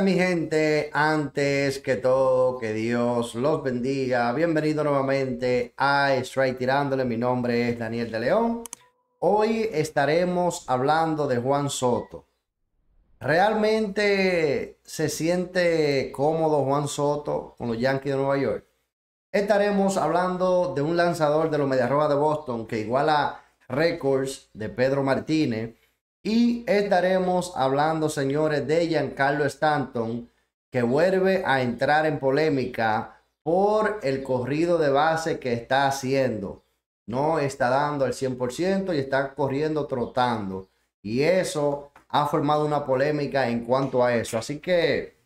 mi gente, antes que todo, que Dios los bendiga. Bienvenido nuevamente a Strike Tirándole. Mi nombre es Daniel de León. Hoy estaremos hablando de Juan Soto. ¿Realmente se siente cómodo Juan Soto con los Yankees de Nueva York? Estaremos hablando de un lanzador de los Mediarroba de Boston que iguala récords de Pedro Martínez y estaremos hablando, señores, de Giancarlo Stanton, que vuelve a entrar en polémica por el corrido de base que está haciendo. No está dando el 100% y está corriendo trotando. Y eso ha formado una polémica en cuanto a eso. Así que,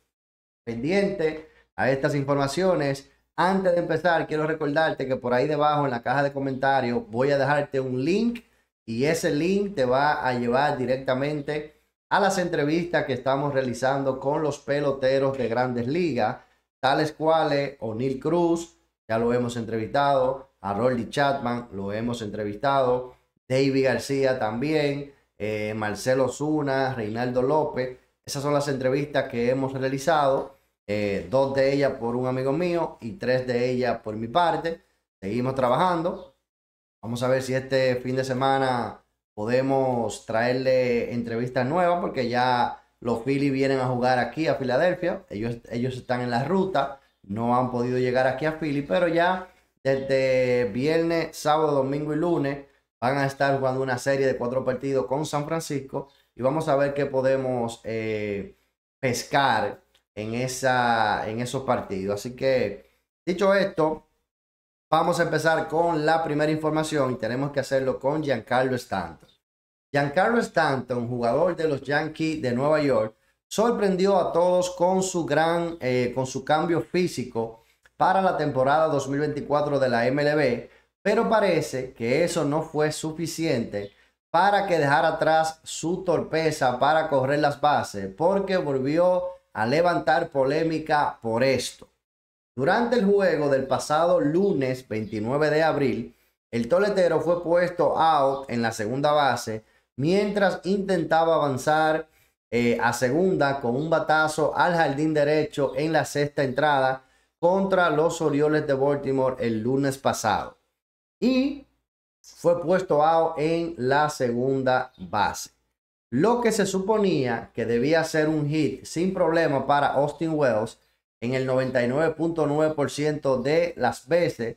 pendiente a estas informaciones. Antes de empezar, quiero recordarte que por ahí debajo en la caja de comentarios voy a dejarte un link y ese link te va a llevar directamente a las entrevistas que estamos realizando con los peloteros de grandes ligas, tales cuales O'Neill Cruz, ya lo hemos entrevistado, a Rolly Chapman lo hemos entrevistado, David García también, eh, Marcelo Zuna, Reinaldo López. Esas son las entrevistas que hemos realizado, eh, dos de ellas por un amigo mío y tres de ellas por mi parte. Seguimos trabajando, Vamos a ver si este fin de semana podemos traerle entrevistas nuevas porque ya los Philly vienen a jugar aquí a Filadelfia. Ellos, ellos están en la ruta, no han podido llegar aquí a Philly, pero ya desde viernes, sábado, domingo y lunes van a estar jugando una serie de cuatro partidos con San Francisco y vamos a ver qué podemos eh, pescar en, esa, en esos partidos. Así que, dicho esto, Vamos a empezar con la primera información y tenemos que hacerlo con Giancarlo Stanton. Giancarlo Stanton, jugador de los Yankees de Nueva York, sorprendió a todos con su gran, eh, con su cambio físico para la temporada 2024 de la MLB, pero parece que eso no fue suficiente para que dejara atrás su torpeza para correr las bases, porque volvió a levantar polémica por esto. Durante el juego del pasado lunes 29 de abril, el toletero fue puesto out en la segunda base mientras intentaba avanzar eh, a segunda con un batazo al jardín derecho en la sexta entrada contra los Orioles de Baltimore el lunes pasado. Y fue puesto out en la segunda base. Lo que se suponía que debía ser un hit sin problema para Austin Wells en el 99.9% de las veces,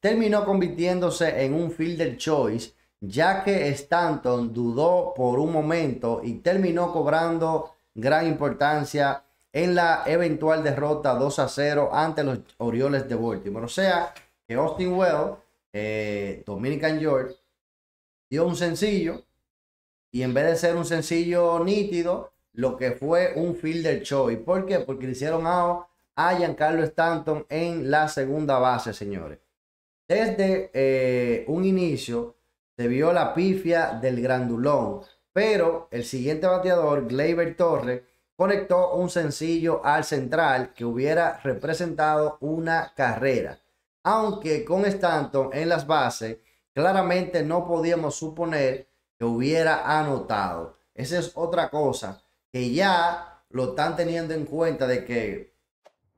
terminó convirtiéndose en un fielder choice, ya que Stanton dudó por un momento y terminó cobrando gran importancia en la eventual derrota 2 a 0 ante los Orioles de Baltimore. O sea, que Austin Wells, eh, Dominican George, dio un sencillo y en vez de ser un sencillo nítido, lo que fue un fielder choice. ¿Por qué? Porque le hicieron algo a Giancarlo Stanton en la segunda base, señores. Desde eh, un inicio se vio la pifia del grandulón, pero el siguiente bateador, Gleyber Torres, conectó un sencillo al central que hubiera representado una carrera. Aunque con Stanton en las bases, claramente no podíamos suponer que hubiera anotado. Esa es otra cosa que ya lo están teniendo en cuenta de que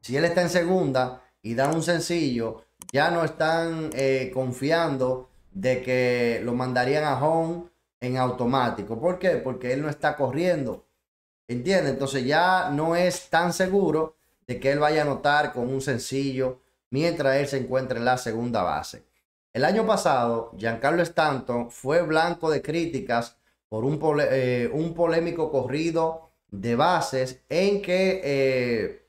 si él está en segunda y da un sencillo, ya no están eh, confiando de que lo mandarían a home en automático. ¿Por qué? Porque él no está corriendo. ¿Entiendes? Entonces ya no es tan seguro de que él vaya a anotar con un sencillo mientras él se encuentra en la segunda base. El año pasado, Giancarlo Stanton fue blanco de críticas por un, eh, polémico corrido de bases en que eh,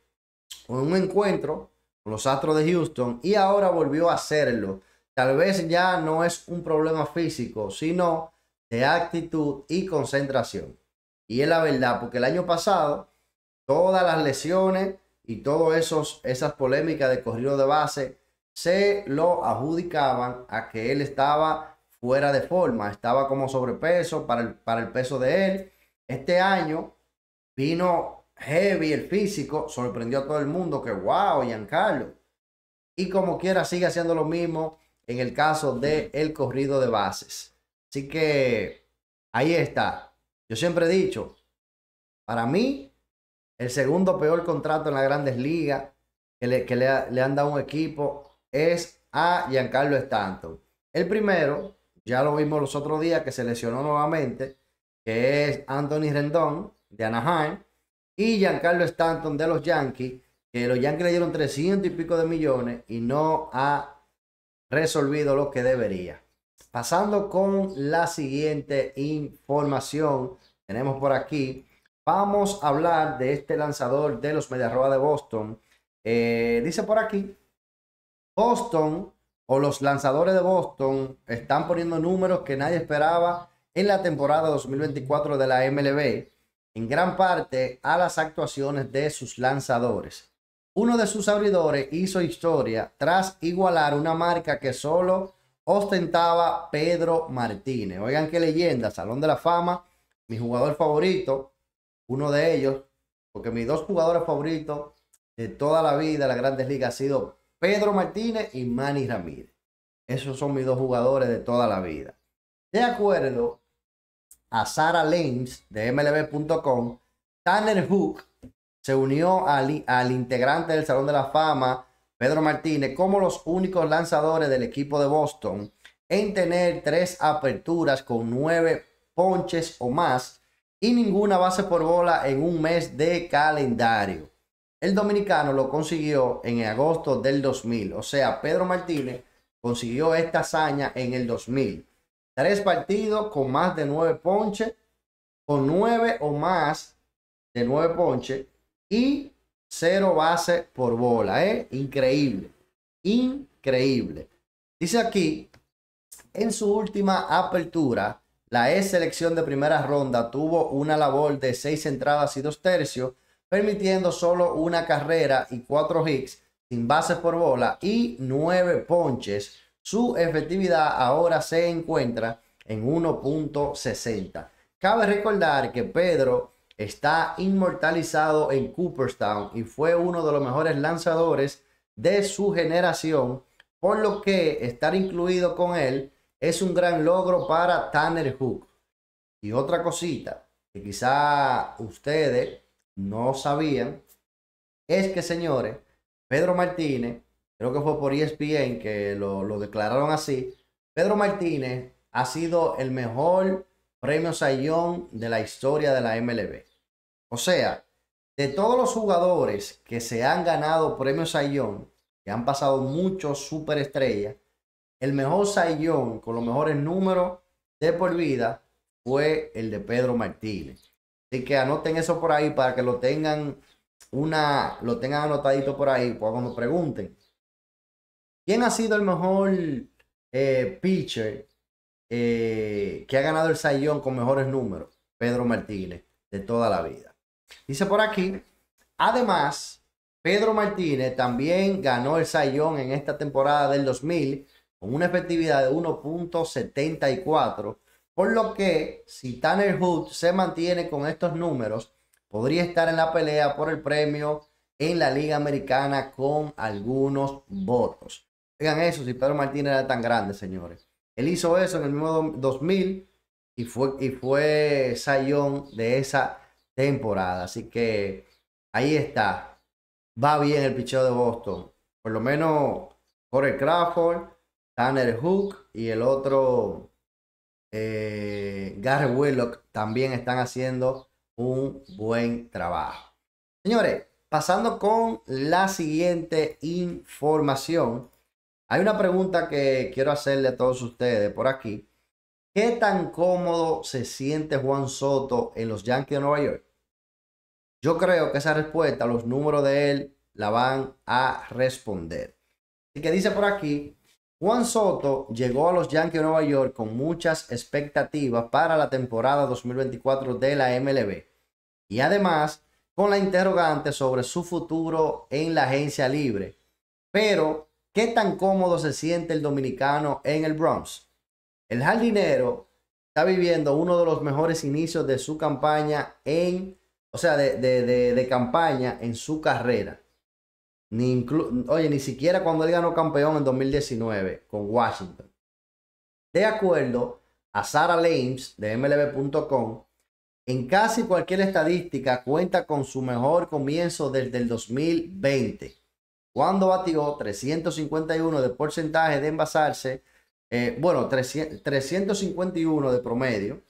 un encuentro con los Astros de Houston y ahora volvió a hacerlo. Tal vez ya no es un problema físico, sino de actitud y concentración. Y es la verdad, porque el año pasado todas las lesiones y todas esas polémicas de corrido de base se lo adjudicaban a que él estaba fuera de forma, estaba como sobrepeso para el, para el peso de él. Este año vino heavy, el físico, sorprendió a todo el mundo que, wow, Giancarlo. Y como quiera, sigue haciendo lo mismo en el caso de el corrido de bases. Así que ahí está. Yo siempre he dicho, para mí, el segundo peor contrato en las grandes ligas que le, que le han dado un equipo es a Giancarlo Stanton. El primero, ya lo vimos los otros días, que se lesionó nuevamente, que es Anthony Rendón de Anaheim y Giancarlo Stanton de los Yankees, que los Yankees le dieron 300 y pico de millones y no ha resolvido lo que debería. Pasando con la siguiente información, tenemos por aquí, vamos a hablar de este lanzador de los Mediarroa de Boston. Eh, dice por aquí, Boston o los lanzadores de Boston están poniendo números que nadie esperaba en la temporada 2024 de la MLB en gran parte a las actuaciones de sus lanzadores. Uno de sus abridores hizo historia tras igualar una marca que solo ostentaba Pedro Martínez. Oigan qué leyenda, Salón de la Fama, mi jugador favorito, uno de ellos, porque mis dos jugadores favoritos de toda la vida de las grandes ligas ha sido Pedro Martínez y Manny Ramírez. Esos son mis dos jugadores de toda la vida. De acuerdo a Sara Lames de MLB.com, Tanner Hook se unió al, al, integrante del Salón de la Fama, Pedro Martínez, como los únicos lanzadores del equipo de Boston en tener tres aperturas con nueve ponches o más y ninguna base por bola en un mes de calendario. El dominicano lo consiguió en agosto del 2000, o sea, Pedro Martínez consiguió esta hazaña en el 2000. Tres partidos con más de nueve ponches, con nueve o más de nueve ponches y cero bases por bola. ¿eh? Increíble, increíble. Dice aquí, en su última apertura, la selección de primera ronda tuvo una labor de seis entradas y dos tercios, permitiendo solo una carrera y cuatro hits sin bases por bola y nueve ponches su efectividad ahora se encuentra en 1.60. Cabe recordar que Pedro está inmortalizado en Cooperstown y fue uno de los mejores lanzadores de su generación, por lo que estar incluido con él es un gran logro para Tanner Hook. Y otra cosita que quizá ustedes no sabían es que, señores, Pedro Martínez creo que fue por ESPN que lo, declararon así, Pedro Martínez ha sido el mejor premio Sayón de la historia de la MLB. O sea, de todos los jugadores que se han ganado premios Sayón, que han pasado muchos superestrellas, el mejor Sayón con los mejores números de por vida fue el de Pedro Martínez. Así que anoten eso por ahí para que lo tengan una, lo tengan anotadito por ahí para cuando pregunten. ¿Quién ha sido el mejor eh, pitcher eh, que ha ganado el Sayón con mejores números? Pedro Martínez, de toda la vida. Dice por aquí, además, Pedro Martínez también ganó el Sayón en esta temporada del 2000 con una efectividad de 1.74, por lo que si Tanner Hood se mantiene con estos números, podría estar en la pelea por el premio en la Liga Americana con algunos votos. Vean eso, si Pedro Martínez era tan grande, señores. Él hizo eso en el mismo 2000 y fue, y fue sayón de esa temporada. Así que ahí está. Va bien el picheo de Boston. Por lo menos Corey Crawford, Tanner Hook y el otro eh, Gary Willock también están haciendo un buen trabajo. Señores, pasando con la siguiente información. Hay una pregunta que quiero hacerle a todos ustedes por aquí. ¿Qué tan cómodo se siente Juan Soto en los Yankees de Nueva York? Yo creo que esa respuesta, los números de él, la van a responder. Así que dice por aquí, Juan Soto llegó a los Yankees de Nueva York con muchas expectativas para la temporada 2024 de la MLB. Y además, con la interrogante sobre su futuro en la agencia libre. Pero ¿Qué tan cómodo se siente el dominicano en el Bronx? El jardinero está viviendo uno de los mejores inicios de su campaña en, o sea, de, campaña en su carrera. Ni Oye, ni siquiera cuando él ganó campeón en 2019 con Washington. De acuerdo a Sara Lames de MLB.com, en casi cualquier estadística cuenta con su mejor comienzo desde el 2020 cuando batió 351 de porcentaje de envasarse, eh, bueno, 351 de promedio,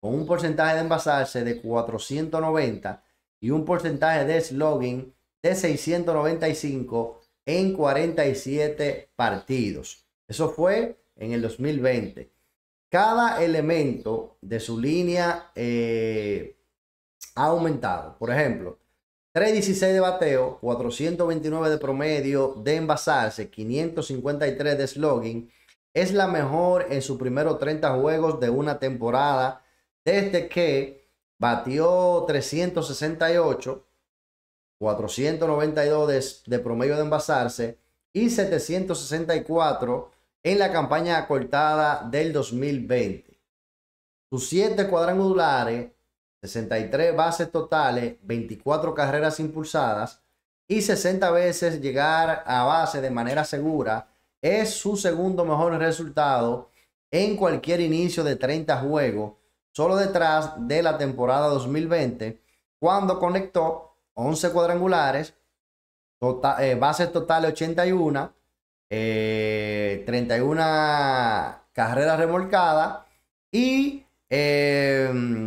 con un porcentaje de envasarse de 490 y un porcentaje de slogan de 695 en 47 partidos. Eso fue en el 2020. Cada elemento de su línea eh, ha aumentado. Por ejemplo, 316 de bateo, 429 de promedio de envasarse, 553 de slugging, Es la mejor en sus primeros 30 juegos de una temporada desde que batió 368, 492 de, promedio de envasarse y 764 en la campaña acortada del 2020. Sus 7 cuadrangulares 63 bases totales, 24 carreras impulsadas y 60 veces llegar a base de manera segura. Es su segundo mejor resultado en cualquier inicio de 30 juegos, solo detrás de la temporada 2020, cuando conectó 11 cuadrangulares, tota-, eh, bases totales 81, 31 eh, carreras remolcadas y em,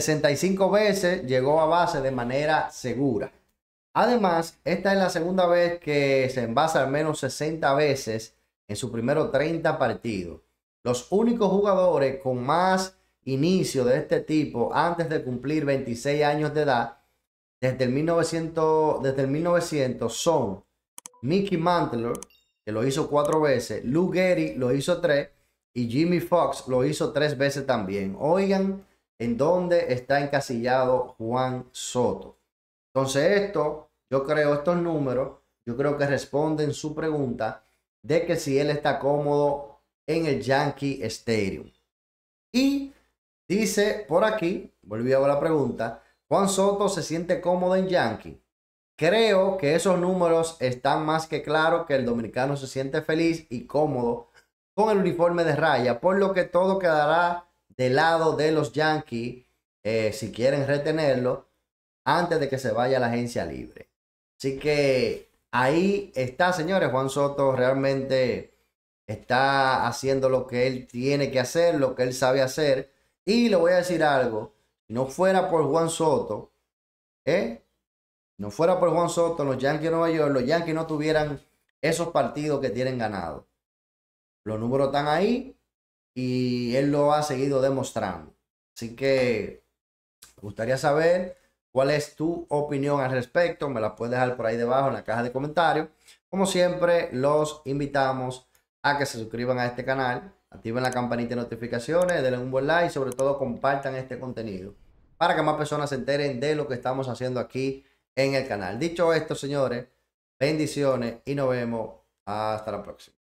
65 veces llegó a base de manera segura. Además, esta es la segunda vez que se envasa al menos 60 veces en su primero 30 partidos. Los únicos jugadores con más inicio de este tipo antes de cumplir 26 años de edad desde el 1900, desde son Mickey Mantler, que lo hizo cuatro veces, Lou Gehrig lo hizo tres y Jimmy Fox lo hizo tres veces también. Oigan en dónde está encasillado Juan Soto. Entonces esto, yo creo estos números, yo creo que responden su pregunta de que si él está cómodo en el Yankee Stadium. Y dice por aquí, volví a la pregunta, Juan Soto se siente cómodo en Yankee. Creo que esos números están más que claro que el dominicano se siente feliz y cómodo con el uniforme de raya, por lo que todo quedará del lado de los Yankees, eh, si quieren retenerlo, antes de que se vaya a la agencia libre. Así que ahí está, señores. Juan Soto realmente está haciendo lo que él tiene que hacer, lo que él sabe hacer. Y le voy a decir algo, si no fuera por Juan Soto, ¿eh? Si no fuera por Juan Soto, los Yankees de Nueva York, los Yankees no tuvieran esos partidos que tienen ganado. Los números están ahí, y él lo ha seguido demostrando. Así que me gustaría saber cuál es tu opinión al respecto. Me la puedes dejar por ahí debajo en la caja de comentarios. Como siempre, los invitamos a que se suscriban a este canal, activen la campanita de notificaciones, denle un buen like y sobre todo compartan este contenido para que más personas se enteren de lo que estamos haciendo aquí en el canal. Dicho esto, señores, bendiciones y nos vemos hasta la próxima.